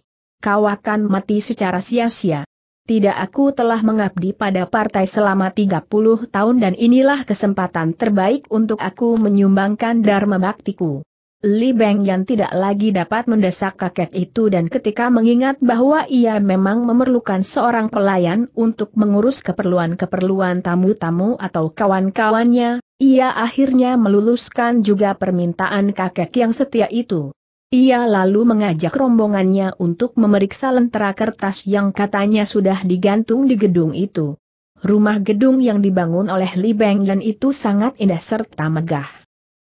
Speaker 1: Kau akan mati secara sia-sia. Tidak aku telah mengabdi pada partai selama 30 tahun dan inilah kesempatan terbaik untuk aku menyumbangkan dharma baktiku. Li Beng Yan tidak lagi dapat mendesak kakek itu dan ketika mengingat bahwa ia memang memerlukan seorang pelayan untuk mengurus keperluan-keperluan tamu-tamu atau kawan-kawannya, ia akhirnya meluluskan juga permintaan kakek yang setia itu. Ia lalu mengajak rombongannya untuk memeriksa lentera kertas yang katanya sudah digantung di gedung itu. Rumah gedung yang dibangun oleh Li Beng Yan itu sangat indah serta megah.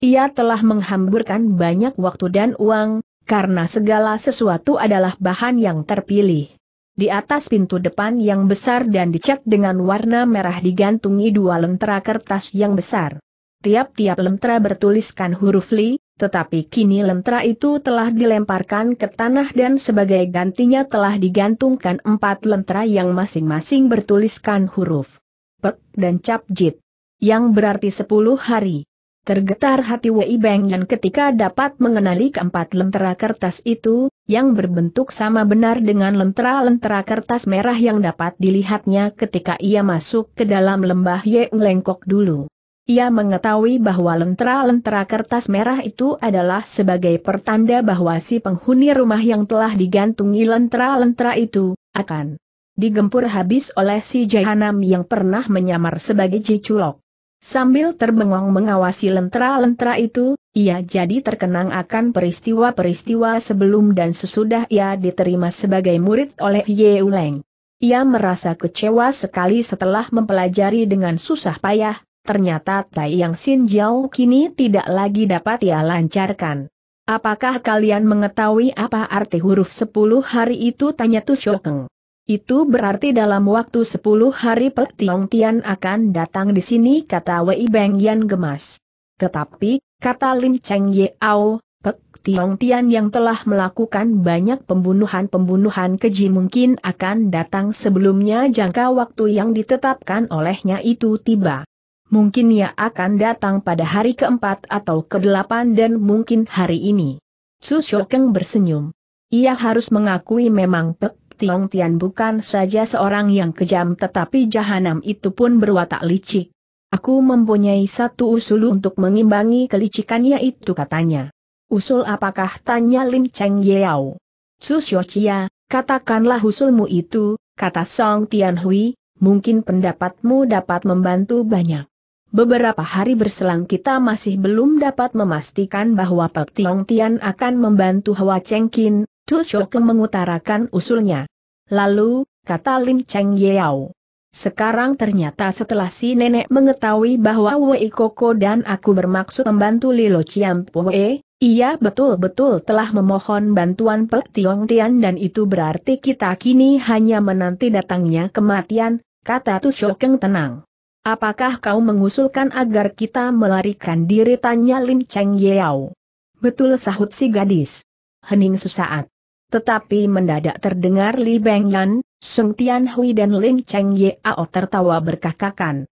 Speaker 1: Ia telah menghamburkan banyak waktu dan uang, karena segala sesuatu adalah bahan yang terpilih. Di atas pintu depan yang besar dan dicat dengan warna merah digantungi dua lentera kertas yang besar. Tiap-tiap lentera bertuliskan huruf Li, tetapi kini lentera itu telah dilemparkan ke tanah dan sebagai gantinya telah digantungkan empat lentera yang masing-masing bertuliskan huruf Pek dan Capjit, yang berarti sepuluh hari. Tergetar hati Wei Beng dan ketika dapat mengenali keempat lentera kertas itu, yang berbentuk sama benar dengan lentera-lentera kertas merah yang dapat dilihatnya ketika ia masuk ke dalam lembah Ye Lengkok dulu. Ia mengetahui bahwa lentera-lentera kertas merah itu adalah sebagai pertanda bahwa si penghuni rumah yang telah digantungi lentera-lentera itu, akan digempur habis oleh si Jahanam yang pernah menyamar sebagai Chulok. Sambil terbengong mengawasi lentera-lentera itu, ia jadi terkenang akan peristiwa-peristiwa sebelum dan sesudah ia diterima sebagai murid oleh Ye Uleng. Ia merasa kecewa sekali setelah mempelajari dengan susah payah, ternyata Tai Yang Sin Jiao kini tidak lagi dapat ia lancarkan. Apakah kalian mengetahui apa arti huruf sepuluh hari itu? Tanya Tu Shokeng. Itu berarti dalam waktu 10 hari Pek Tiong Tian akan datang di sini kata Wei Beng Yan gemas. Tetapi, kata Lim Cheng Ao, Pek Tiong Tian yang telah melakukan banyak pembunuhan-pembunuhan keji mungkin akan datang sebelumnya jangka waktu yang ditetapkan olehnya itu tiba. Mungkin ia akan datang pada hari keempat atau kedelapan dan mungkin hari ini. Su Shokeng bersenyum. Ia harus mengakui memang Pek Tiong Tian bukan saja seorang yang kejam tetapi jahanam itu pun berwatak licik. Aku mempunyai satu usul untuk mengimbangi kelicikannya itu katanya. Usul apakah tanya Lin Cheng Yeo? Su Chia, katakanlah usulmu itu, kata Song Tian Hui, mungkin pendapatmu dapat membantu banyak. Beberapa hari berselang kita masih belum dapat memastikan bahwa Pek Tiong Tian akan membantu Hua Cheng Kin, Tu Shokeng mengutarakan usulnya. Lalu, kata Lim Cheng Yeo. Sekarang ternyata setelah si nenek mengetahui bahwa Wei Koko dan aku bermaksud membantu Lilo Pue, ia betul-betul telah memohon bantuan Pek Tiong Tian dan itu berarti kita kini hanya menanti datangnya kematian, kata Tu Shokeng tenang. Apakah kau mengusulkan agar kita melarikan diri tanya Lim Cheng Yeo? Betul sahut si gadis. Hening sesaat. Tetapi mendadak terdengar Li Bengyan, Sung Tian Hui dan Lin Cheng Ao tertawa berkakakan.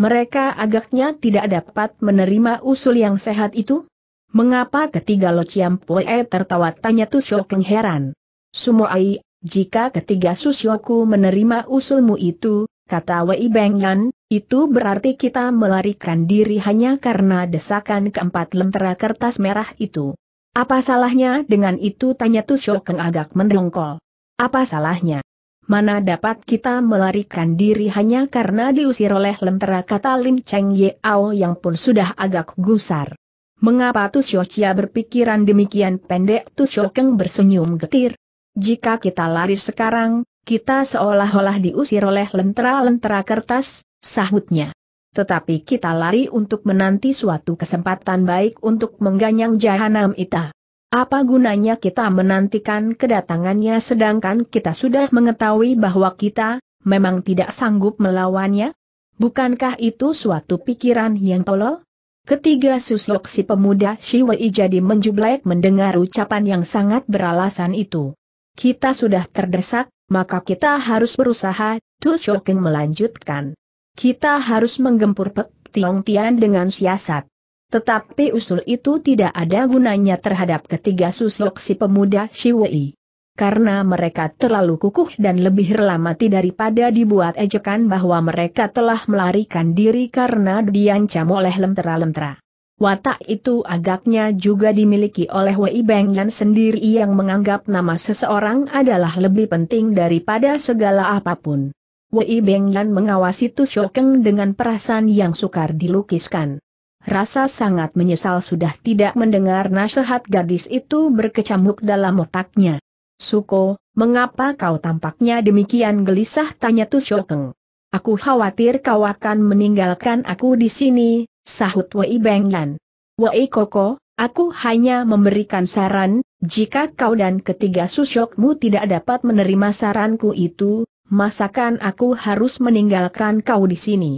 Speaker 1: Mereka agaknya tidak dapat menerima usul yang sehat itu? Mengapa ketiga Lo Chiam Pue tertawa tanya Tusyokeng heran. Sumoai, jika ketiga Susyoku menerima usulmu itu, kata Wei Bengyan, itu berarti kita melarikan diri hanya karena desakan keempat lentera kertas merah itu. Apa salahnya dengan itu tanya Tushokeng agak mendongkol. Apa salahnya? Mana dapat kita melarikan diri hanya karena diusir oleh lentera kata Lim Cheng Ao yang pun sudah agak gusar. Mengapa Chia berpikiran demikian pendek Tushokeng bersenyum getir? Jika kita lari sekarang, kita seolah-olah diusir oleh lentera-lentera kertas, sahutnya. Tetapi kita lari untuk menanti suatu kesempatan baik untuk mengganyang jahanam ita. Apa gunanya kita menantikan kedatangannya sedangkan kita sudah mengetahui bahwa kita, memang tidak sanggup melawannya? Bukankah itu suatu pikiran yang tolol? Ketiga susuk si pemuda Siwei jadi menjublek mendengar ucapan yang sangat beralasan itu. Kita sudah terdesak, maka kita harus berusaha, Tu Shoking melanjutkan. Kita harus menggempur Pek Tiong Tian dengan siasat. Tetapi usul itu tidak ada gunanya terhadap ketiga susuk si pemuda Shiwei. Karena mereka terlalu kukuh dan lebih relamati daripada dibuat ejekan bahwa mereka telah melarikan diri karena diancam oleh lentera-lentera. Watak itu agaknya juga dimiliki oleh Wei Yan sendiri yang menganggap nama seseorang adalah lebih penting daripada segala apapun. Wei Bengyan mengawasi Tu Shokeng dengan perasaan yang sukar dilukiskan. Rasa sangat menyesal sudah tidak mendengar nasihat gadis itu berkecamuk dalam otaknya. Suko, mengapa kau tampaknya demikian gelisah tanya Tu Shokeng. Aku khawatir kau akan meninggalkan aku di sini, sahut Wei Bengyan. Wei Koko, aku hanya memberikan saran, jika kau dan ketiga susyokmu tidak dapat menerima saranku itu, masakan aku harus meninggalkan kau di sini.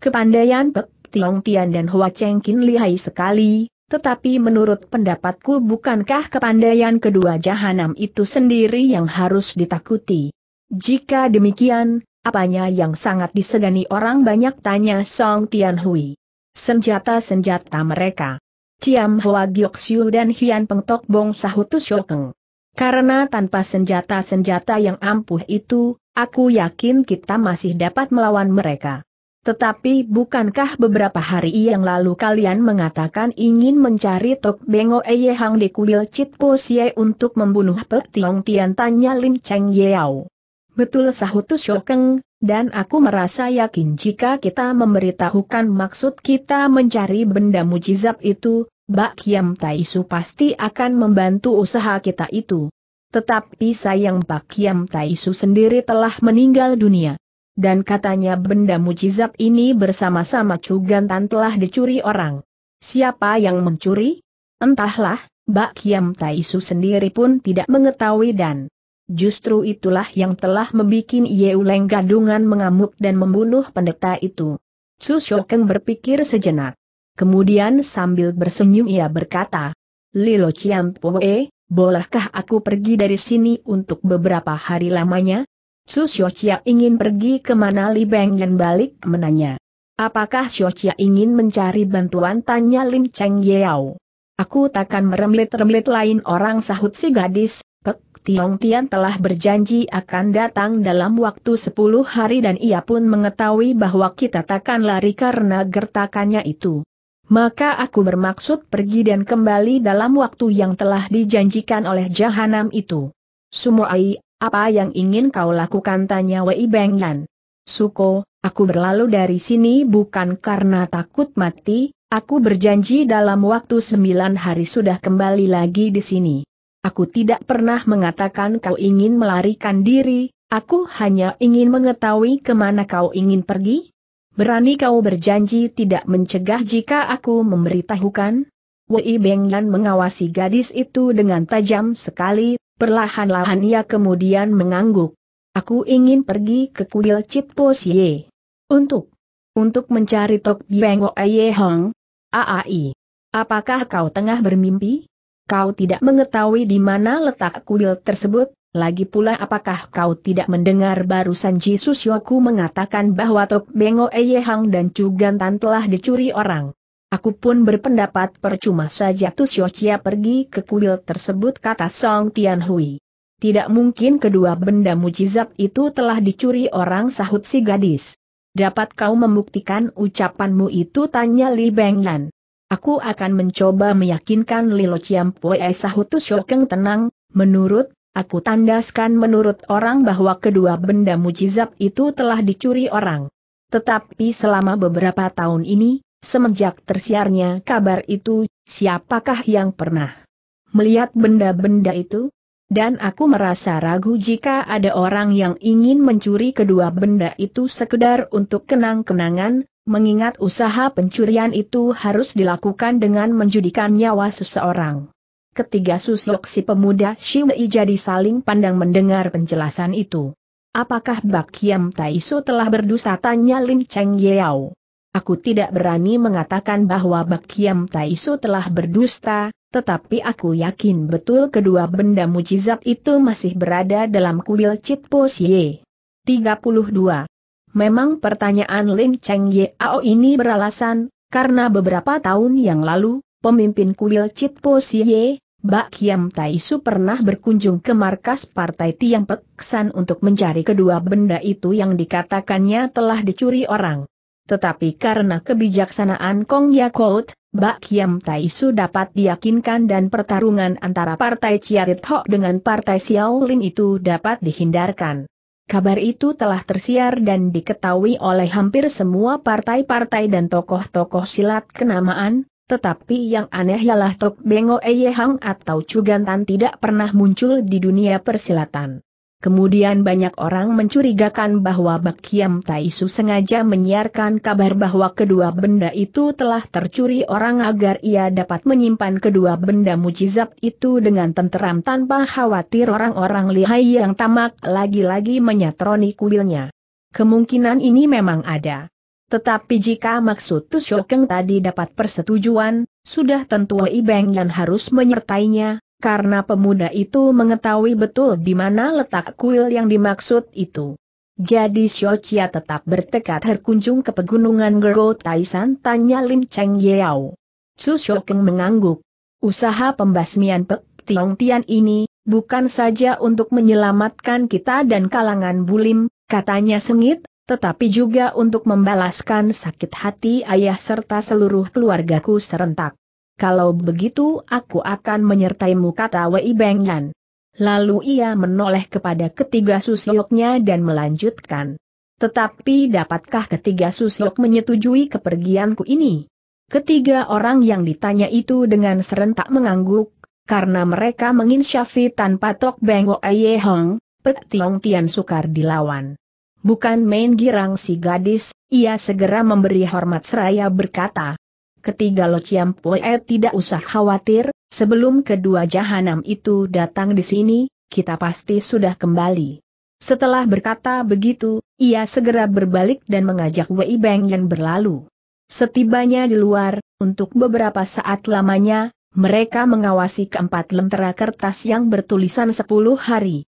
Speaker 1: Kepandaian Pek Tiong Tian dan Hua Cheng Kin lihai sekali, tetapi menurut pendapatku bukankah kepandaian kedua jahanam itu sendiri yang harus ditakuti? Jika demikian, apanya yang sangat disegani orang banyak tanya Song Tian Hui. Senjata-senjata mereka. Ciam Hua Giok Siu dan Hian Peng Tok Bong Sahutu Shokeng. Karena tanpa senjata-senjata yang ampuh itu, Aku yakin kita masih dapat melawan mereka. Tetapi bukankah beberapa hari yang lalu kalian mengatakan ingin mencari Tok Bengo Eye Hang di kuil Chit Po untuk membunuh Pek Tiong Tian tanya Lim Cheng Yew? Betul sahutu Shokeng, dan aku merasa yakin jika kita memberitahukan maksud kita mencari benda mujizat itu, Bak Kiam Tai Su pasti akan membantu usaha kita itu. Tetapi sayang Pak Kiam Taisu sendiri telah meninggal dunia. Dan katanya benda mujizat ini bersama-sama Cugantan telah dicuri orang. Siapa yang mencuri? Entahlah, Pak Kiam Taisu sendiri pun tidak mengetahui dan justru itulah yang telah membuat Yeuleng gadungan mengamuk dan membunuh pendeta itu. Su Shokeng berpikir sejenak. Kemudian sambil bersenyum ia berkata, Lilo Chiam Poe, bolehkah aku pergi dari sini untuk beberapa hari lamanya? Su Xiochia ingin pergi mana Li Beng dan balik menanya. Apakah Xiochia ingin mencari bantuan? Tanya Lim Cheng Yao. Aku takkan merembet-rembet lain orang sahut si gadis, Pek Tiong Tian telah berjanji akan datang dalam waktu 10 hari dan ia pun mengetahui bahwa kita takkan lari karena gertakannya itu maka aku bermaksud pergi dan kembali dalam waktu yang telah dijanjikan oleh jahanam itu. Sumoai, apa yang ingin kau lakukan tanya Wei Bengyan. Suko, aku berlalu dari sini bukan karena takut mati, aku berjanji dalam waktu sembilan hari sudah kembali lagi di sini. Aku tidak pernah mengatakan kau ingin melarikan diri, aku hanya ingin mengetahui kemana kau ingin pergi, Berani kau berjanji tidak mencegah jika aku memberitahukan? Wei Bengyan mengawasi gadis itu dengan tajam sekali, perlahan-lahan ia kemudian mengangguk. Aku ingin pergi ke kuil Chitpo Xie. Untuk? Untuk mencari Tok Bieng Ye Hong? Aai. Apakah kau tengah bermimpi? Kau tidak mengetahui di mana letak kuil tersebut? Lagi pula apakah kau tidak mendengar barusan Ji Yoku mengatakan bahwa Tok Bengo Hang dan Cugantan telah dicuri orang. Aku pun berpendapat percuma saja Tusyochia pergi ke kuil tersebut kata Song Tianhui. Tidak mungkin kedua benda mujizat itu telah dicuri orang sahut si gadis. Dapat kau membuktikan ucapanmu itu tanya Li Benglan. Aku akan mencoba meyakinkan Lilo Chiampoe sahut Tusyokeng tenang, menurut Aku tandaskan menurut orang bahwa kedua benda mujizat itu telah dicuri orang. Tetapi selama beberapa tahun ini, semenjak tersiarnya kabar itu, siapakah yang pernah melihat benda-benda itu? Dan aku merasa ragu jika ada orang yang ingin mencuri kedua benda itu sekedar untuk kenang-kenangan, mengingat usaha pencurian itu harus dilakukan dengan menjudikan nyawa seseorang. Ketiga susuk si pemuda Shiwei jadi saling pandang mendengar penjelasan itu. Apakah Bak Yam Taiso telah berdosa tanya Lim Cheng Yao? Aku tidak berani mengatakan bahwa Bak Yam Taiso telah berdusta, tetapi aku yakin betul kedua benda mujizat itu masih berada dalam kuil Chit Po Xie. 32. Memang pertanyaan Lim Cheng Yao ini beralasan, karena beberapa tahun yang lalu, pemimpin kuil Po Siye, Bak Kiam Taisu pernah berkunjung ke markas Partai Tiang Peksan untuk mencari kedua benda itu yang dikatakannya telah dicuri orang. Tetapi karena kebijaksanaan Kong Yakout, Bak Kiam Taisu dapat diyakinkan dan pertarungan antara Partai Ciarit Hok dengan Partai Xiaolin itu dapat dihindarkan. Kabar itu telah tersiar dan diketahui oleh hampir semua partai-partai dan tokoh-tokoh silat kenamaan, tetapi yang aneh ialah Tok Bengo Hang atau Cugantan tidak pernah muncul di dunia persilatan. Kemudian banyak orang mencurigakan bahwa Bakiam Taisu sengaja menyiarkan kabar bahwa kedua benda itu telah tercuri orang agar ia dapat menyimpan kedua benda mujizat itu dengan tenteram tanpa khawatir orang-orang lihai yang tamak lagi-lagi menyatroni kuilnya. Kemungkinan ini memang ada. Tetapi jika maksud Tu tadi dapat persetujuan, sudah tentu ibeng yang harus menyertainya, karena pemuda itu mengetahui betul di mana letak kuil yang dimaksud itu. Jadi Xiaochia tetap bertekad berkunjung ke pegunungan Gergo Taisan tanya Lim Cheng Yao. Su mengangguk. Usaha pembasmian Pek Tiong Tian ini, bukan saja untuk menyelamatkan kita dan kalangan bulim, katanya sengit, tetapi juga untuk membalaskan sakit hati ayah serta seluruh keluargaku serentak. Kalau begitu aku akan menyertaimu kata Wei Bengyan. Lalu ia menoleh kepada ketiga susyoknya dan melanjutkan. Tetapi dapatkah ketiga susyok menyetujui kepergianku ini? Ketiga orang yang ditanya itu dengan serentak mengangguk, karena mereka menginsyafi tanpa Tok bengok ayehong, Aye Hong, Pek Tiong Tian sukar dilawan. Bukan main girang si gadis, ia segera memberi hormat seraya berkata. Ketiga Lo Chiam Poe tidak usah khawatir, sebelum kedua jahanam itu datang di sini, kita pasti sudah kembali. Setelah berkata begitu, ia segera berbalik dan mengajak Wei Beng yang berlalu. Setibanya di luar, untuk beberapa saat lamanya, mereka mengawasi keempat lentera kertas yang bertulisan sepuluh hari.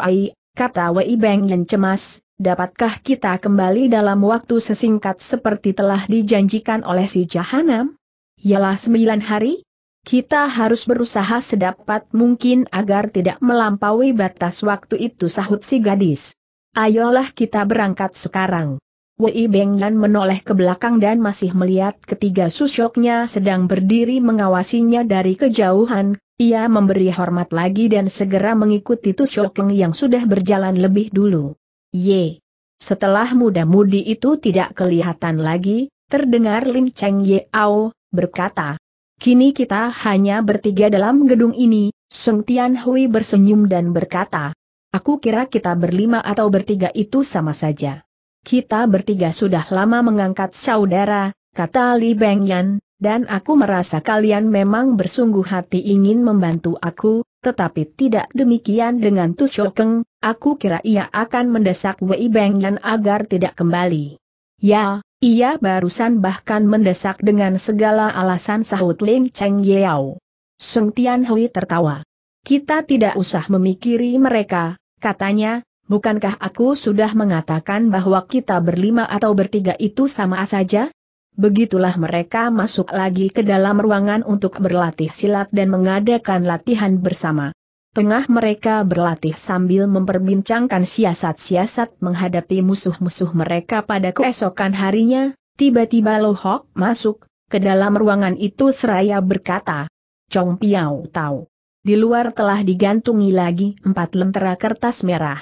Speaker 1: ai, kata Wei Beng yang cemas, dapatkah kita kembali dalam waktu sesingkat seperti telah dijanjikan oleh si Jahanam? Yalah sembilan hari? Kita harus berusaha sedapat mungkin agar tidak melampaui batas waktu itu sahut si gadis. Ayolah kita berangkat sekarang. Wei Benglan menoleh ke belakang dan masih melihat ketiga susyoknya sedang berdiri mengawasinya dari kejauhan, ia memberi hormat lagi dan segera mengikuti Tushokeng yang sudah berjalan lebih dulu. Y. Setelah muda-mudi itu tidak kelihatan lagi, terdengar Lim Cheng Ye Ao, berkata. Kini kita hanya bertiga dalam gedung ini, Seng Tian Hui bersenyum dan berkata. Aku kira kita berlima atau bertiga itu sama saja. Kita bertiga sudah lama mengangkat saudara, kata Li Bengyan, dan aku merasa kalian memang bersungguh hati ingin membantu aku, tetapi tidak demikian dengan Tu aku kira ia akan mendesak Wei Yan agar tidak kembali. Ya, ia barusan bahkan mendesak dengan segala alasan sahut Lim Cheng Yeo. Seng Tian Hui tertawa. Kita tidak usah memikiri mereka, katanya, bukankah aku sudah mengatakan bahwa kita berlima atau bertiga itu sama saja? Begitulah mereka masuk lagi ke dalam ruangan untuk berlatih silat dan mengadakan latihan bersama. Tengah mereka berlatih sambil memperbincangkan siasat-siasat menghadapi musuh-musuh mereka pada keesokan harinya, tiba-tiba Lohok masuk, ke dalam ruangan itu seraya berkata, Chong Piao tahu. Di luar telah digantungi lagi empat lentera kertas merah.